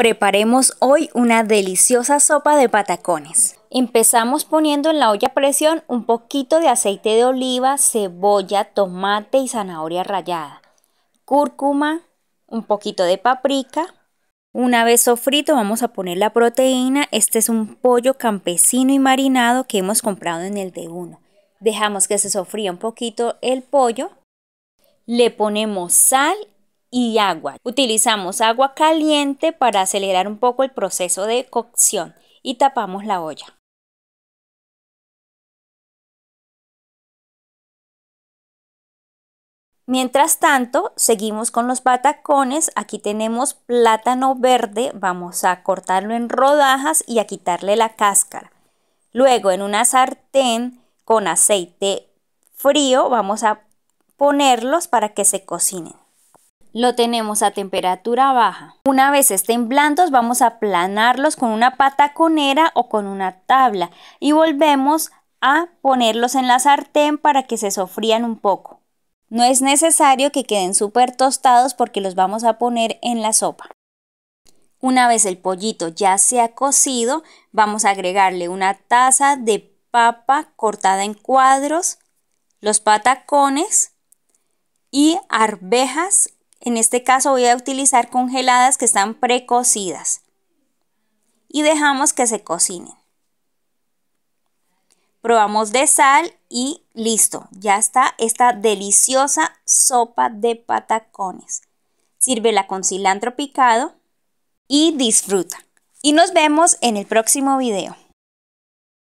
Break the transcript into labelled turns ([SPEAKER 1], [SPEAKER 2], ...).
[SPEAKER 1] Preparemos hoy una deliciosa sopa de patacones. Empezamos poniendo en la olla a presión un poquito de aceite de oliva, cebolla, tomate y zanahoria rallada, cúrcuma, un poquito de paprika. Una vez sofrito vamos a poner la proteína. Este es un pollo campesino y marinado que hemos comprado en el de uno. Dejamos que se sofría un poquito el pollo. Le ponemos sal y agua. Utilizamos agua caliente para acelerar un poco el proceso de cocción y tapamos la olla. Mientras tanto, seguimos con los patacones. Aquí tenemos plátano verde, vamos a cortarlo en rodajas y a quitarle la cáscara. Luego en una sartén con aceite frío vamos a ponerlos para que se cocinen lo tenemos a temperatura baja. Una vez estén blandos vamos a aplanarlos con una pataconera o con una tabla y volvemos a ponerlos en la sartén para que se sofrían un poco. No es necesario que queden súper tostados porque los vamos a poner en la sopa. Una vez el pollito ya sea cocido, vamos a agregarle una taza de papa cortada en cuadros, los patacones y arvejas en este caso voy a utilizar congeladas que están precocidas. Y dejamos que se cocinen. Probamos de sal y listo. Ya está esta deliciosa sopa de patacones. Sírvela con cilantro picado y disfruta. Y nos vemos en el próximo video.